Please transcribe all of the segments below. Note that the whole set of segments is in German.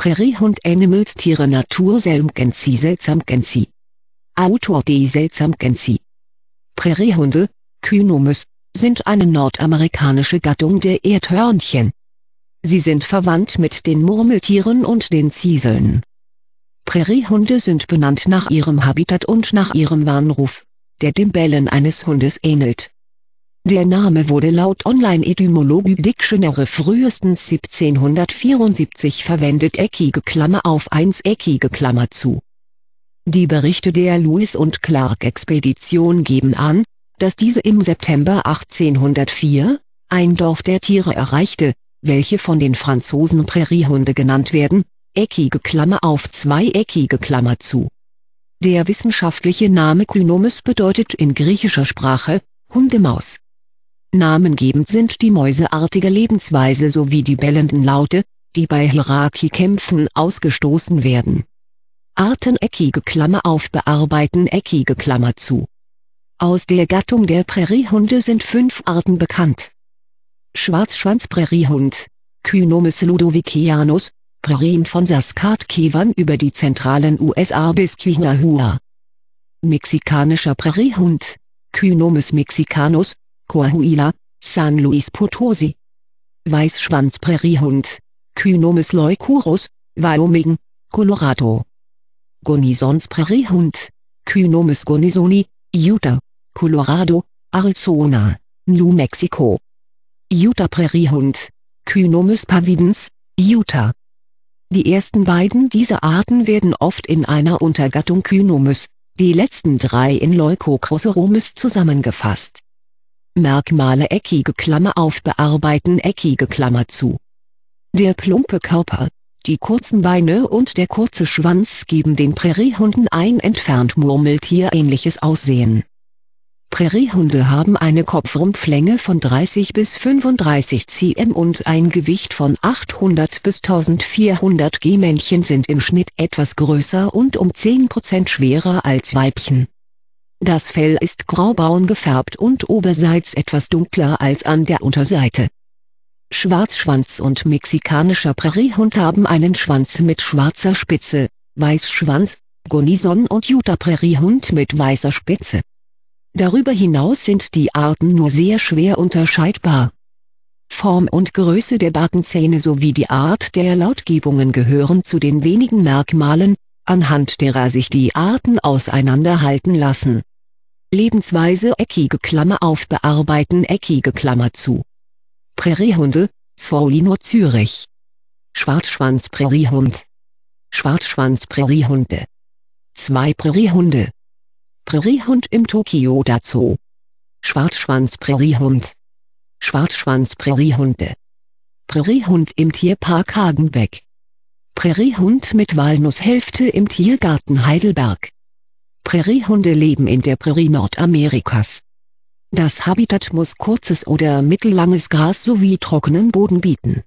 Präriehund Animals Tiere Natur Selmgensi Seltsamgensi Autor D. Seltsamgensi Präriehunde, Kynomus, sind eine nordamerikanische Gattung der Erdhörnchen. Sie sind verwandt mit den Murmeltieren und den Zieseln. Präriehunde sind benannt nach ihrem Habitat und nach ihrem Warnruf, der dem Bellen eines Hundes ähnelt. Der Name wurde laut Online etymologie Dictionary frühestens 1774 verwendet eckige Klammer auf 1 eckige Klammer zu. Die Berichte der Lewis- und Clark-Expedition geben an, dass diese im September 1804, ein Dorf der Tiere erreichte, welche von den Franzosen Präriehunde genannt werden, eckige Klammer auf eckige Klammer zu. Der wissenschaftliche Name Kynomis bedeutet in griechischer Sprache, Hundemaus. Namengebend sind die mäuseartige Lebensweise sowie die bellenden Laute, die bei Hierarchiekämpfen ausgestoßen werden. Arten eckige Klammer auf bearbeiten eckige Klammer zu. Aus der Gattung der Präriehunde sind fünf Arten bekannt. Schwarzschwanzpräriehund, präriehund Kynomis ludovicianus, Prärien von Saskatchewan über die zentralen USA bis Quinahua. Mexikanischer Präriehund, Kynomis mexicanus, Coahuila, San Luis Potosi. Weißschwanz-Präriehund, Kynomus leucurus, Wyoming, Colorado. Gonisons Präriehund, Kynomus gonisoni, Utah, Colorado, Arizona, New Mexico. Utah Präriehund, Kynomus pavidens, Utah. Die ersten beiden dieser Arten werden oft in einer Untergattung Kynomus, die letzten drei in Leucocroceromus zusammengefasst Merkmale eckige Klammer auf bearbeiten eckige Klammer zu. Der plumpe Körper, die kurzen Beine und der kurze Schwanz geben den Präriehunden ein entfernt murmeltierähnliches Aussehen. Präriehunde haben eine Kopfrumpflänge von 30 bis 35 cm und ein Gewicht von 800 bis 1400 g. Männchen sind im Schnitt etwas größer und um 10% schwerer als Weibchen. Das Fell ist graubraun gefärbt und oberseits etwas dunkler als an der Unterseite. Schwarzschwanz und mexikanischer Präriehund haben einen Schwanz mit schwarzer Spitze, Weißschwanz, Gonison und Utah Präriehund mit weißer Spitze. Darüber hinaus sind die Arten nur sehr schwer unterscheidbar. Form und Größe der Backenzähne sowie die Art der Lautgebungen gehören zu den wenigen Merkmalen, anhand derer sich die Arten auseinanderhalten lassen Lebensweise eckige Klammer auf bearbeiten eckige Klammer zu. Präriehunde, Zoolino Zürich. Schwarzschwanzpräriehund. Schwarzschwanzpräriehunde. Zwei Präriehunde. Präriehund im Tokio dazu. Schwarzschwanzpräriehund. Schwarzschwanzpräriehunde. Präriehund im Tierpark Hagenbeck. Präriehund mit Walnusshälfte im Tiergarten Heidelberg. Präriehunde leben in der Prärie Nordamerikas. Das Habitat muss kurzes oder mittellanges Gras sowie trockenen Boden bieten.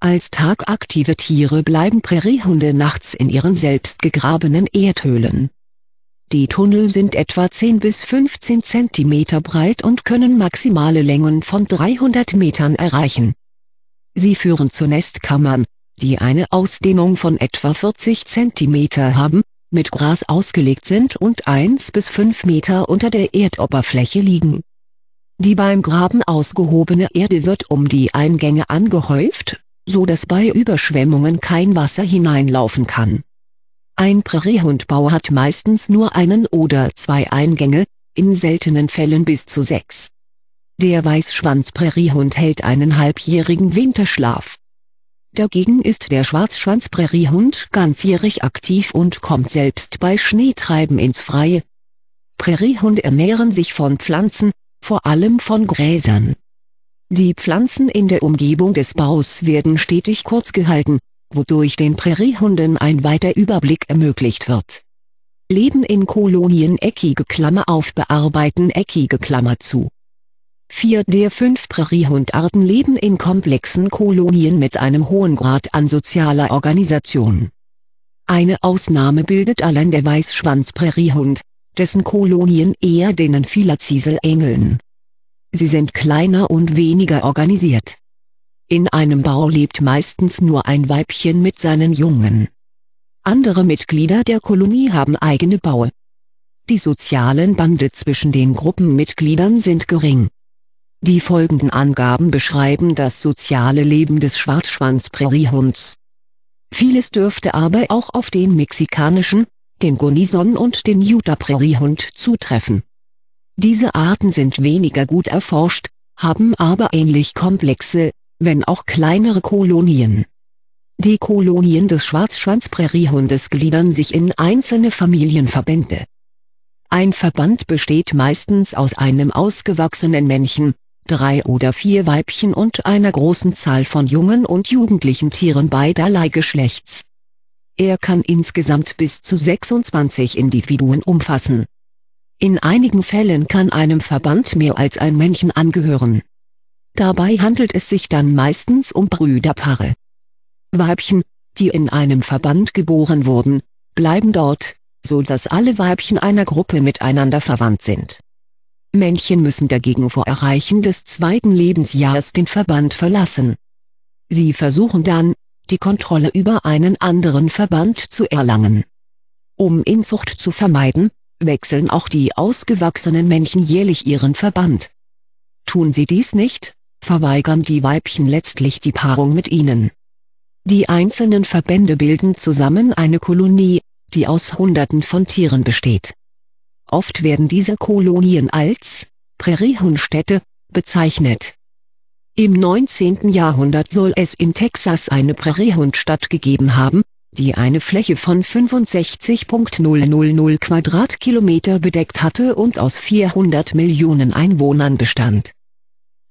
Als tagaktive Tiere bleiben Präriehunde nachts in ihren selbst gegrabenen Erdhöhlen. Die Tunnel sind etwa 10 bis 15 cm breit und können maximale Längen von 300 Metern erreichen. Sie führen zu Nestkammern, die eine Ausdehnung von etwa 40 cm haben, mit Gras ausgelegt sind und 1 bis 5 Meter unter der Erdoberfläche liegen. Die beim Graben ausgehobene Erde wird um die Eingänge angehäuft, so dass bei Überschwemmungen kein Wasser hineinlaufen kann. Ein Präriehundbau hat meistens nur einen oder zwei Eingänge, in seltenen Fällen bis zu sechs. Der Weißschwanz-Präriehund hält einen halbjährigen Winterschlaf Dagegen ist der Schwarzschwanz-Präriehund ganzjährig aktiv und kommt selbst bei Schneetreiben ins Freie. Präriehunde ernähren sich von Pflanzen, vor allem von Gräsern. Die Pflanzen in der Umgebung des Baus werden stetig kurz gehalten, wodurch den Präriehunden ein weiter Überblick ermöglicht wird. Leben in Kolonien eckige Klammer auf bearbeiten eckige Klammer zu Vier der fünf Präriehundarten leben in komplexen Kolonien mit einem hohen Grad an sozialer Organisation. Eine Ausnahme bildet allein der Weißschwanzpräriehund, dessen Kolonien eher denen vieler Ziesel ähneln. Sie sind kleiner und weniger organisiert. In einem Bau lebt meistens nur ein Weibchen mit seinen Jungen. Andere Mitglieder der Kolonie haben eigene Baue. Die sozialen Bande zwischen den Gruppenmitgliedern sind gering die folgenden Angaben beschreiben das soziale Leben des Schwarzschwanz-Präriehunds. Vieles dürfte aber auch auf den mexikanischen, den Gonison und den Utah-Präriehund zutreffen. Diese Arten sind weniger gut erforscht, haben aber ähnlich komplexe, wenn auch kleinere Kolonien. Die Kolonien des Schwarzschwanzpräriehundes gliedern sich in einzelne Familienverbände. Ein Verband besteht meistens aus einem ausgewachsenen Männchen, drei oder vier Weibchen und einer großen Zahl von jungen und jugendlichen Tieren beiderlei Geschlechts. Er kann insgesamt bis zu 26 Individuen umfassen. In einigen Fällen kann einem Verband mehr als ein Männchen angehören. Dabei handelt es sich dann meistens um Brüderpaare. Weibchen, die in einem Verband geboren wurden, bleiben dort, so dass alle Weibchen einer Gruppe miteinander verwandt sind. Männchen müssen dagegen vor Erreichen des zweiten Lebensjahres den Verband verlassen. Sie versuchen dann, die Kontrolle über einen anderen Verband zu erlangen. Um Inzucht zu vermeiden, wechseln auch die ausgewachsenen Männchen jährlich ihren Verband. Tun sie dies nicht, verweigern die Weibchen letztlich die Paarung mit ihnen. Die einzelnen Verbände bilden zusammen eine Kolonie, die aus Hunderten von Tieren besteht Oft werden diese Kolonien als Präriehunstädte bezeichnet. Im 19. Jahrhundert soll es in Texas eine Präriehundstadt gegeben haben, die eine Fläche von 65.000 Quadratkilometer bedeckt hatte und aus 400 Millionen Einwohnern bestand.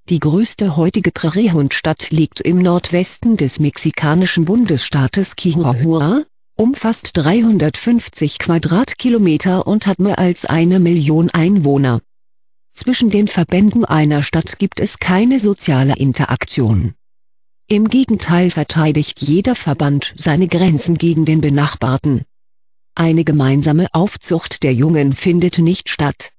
Die größte heutige Präriehundstadt liegt im Nordwesten des mexikanischen Bundesstaates Chihuahua, umfasst 350 Quadratkilometer und hat mehr als eine Million Einwohner. Zwischen den Verbänden einer Stadt gibt es keine soziale Interaktion. Im Gegenteil verteidigt jeder Verband seine Grenzen gegen den Benachbarten. Eine gemeinsame Aufzucht der Jungen findet nicht statt.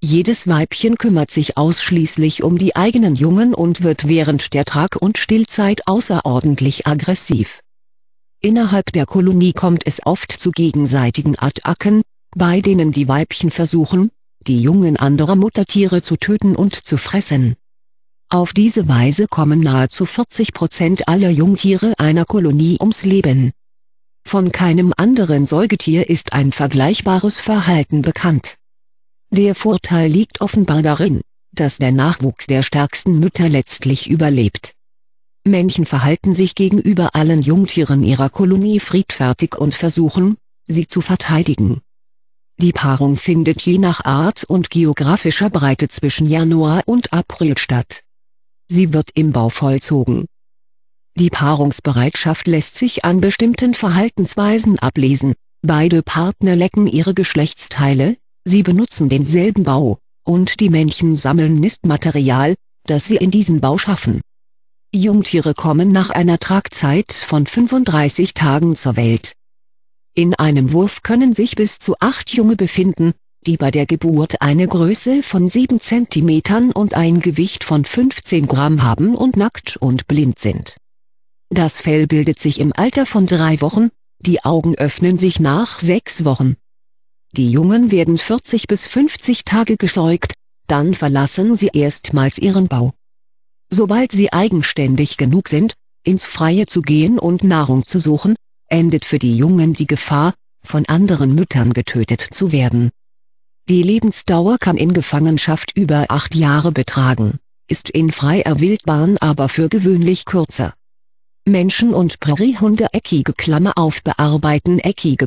Jedes Weibchen kümmert sich ausschließlich um die eigenen Jungen und wird während der Trag- und Stillzeit außerordentlich aggressiv. Innerhalb der Kolonie kommt es oft zu gegenseitigen Attacken, bei denen die Weibchen versuchen, die Jungen anderer Muttertiere zu töten und zu fressen. Auf diese Weise kommen nahezu 40 Prozent aller Jungtiere einer Kolonie ums Leben. Von keinem anderen Säugetier ist ein vergleichbares Verhalten bekannt. Der Vorteil liegt offenbar darin, dass der Nachwuchs der stärksten Mütter letztlich überlebt Männchen verhalten sich gegenüber allen Jungtieren ihrer Kolonie friedfertig und versuchen, sie zu verteidigen. Die Paarung findet je nach Art und geografischer Breite zwischen Januar und April statt. Sie wird im Bau vollzogen. Die Paarungsbereitschaft lässt sich an bestimmten Verhaltensweisen ablesen, beide Partner lecken ihre Geschlechtsteile, sie benutzen denselben Bau, und die Männchen sammeln Nistmaterial, das sie in diesen Bau schaffen Jungtiere kommen nach einer Tragzeit von 35 Tagen zur Welt. In einem Wurf können sich bis zu acht Junge befinden, die bei der Geburt eine Größe von 7 cm und ein Gewicht von 15 Gramm haben und nackt und blind sind. Das Fell bildet sich im Alter von drei Wochen, die Augen öffnen sich nach sechs Wochen. Die Jungen werden 40 bis 50 Tage gesäugt, dann verlassen sie erstmals ihren Bau sobald sie eigenständig genug sind, ins Freie zu gehen und Nahrung zu suchen, endet für die Jungen die Gefahr, von anderen Müttern getötet zu werden. Die Lebensdauer kann in Gefangenschaft über acht Jahre betragen, ist in freier Wildbahn aber für gewöhnlich kürzer. Menschen und Präriehunde eckige Klammer auf bearbeiten eckige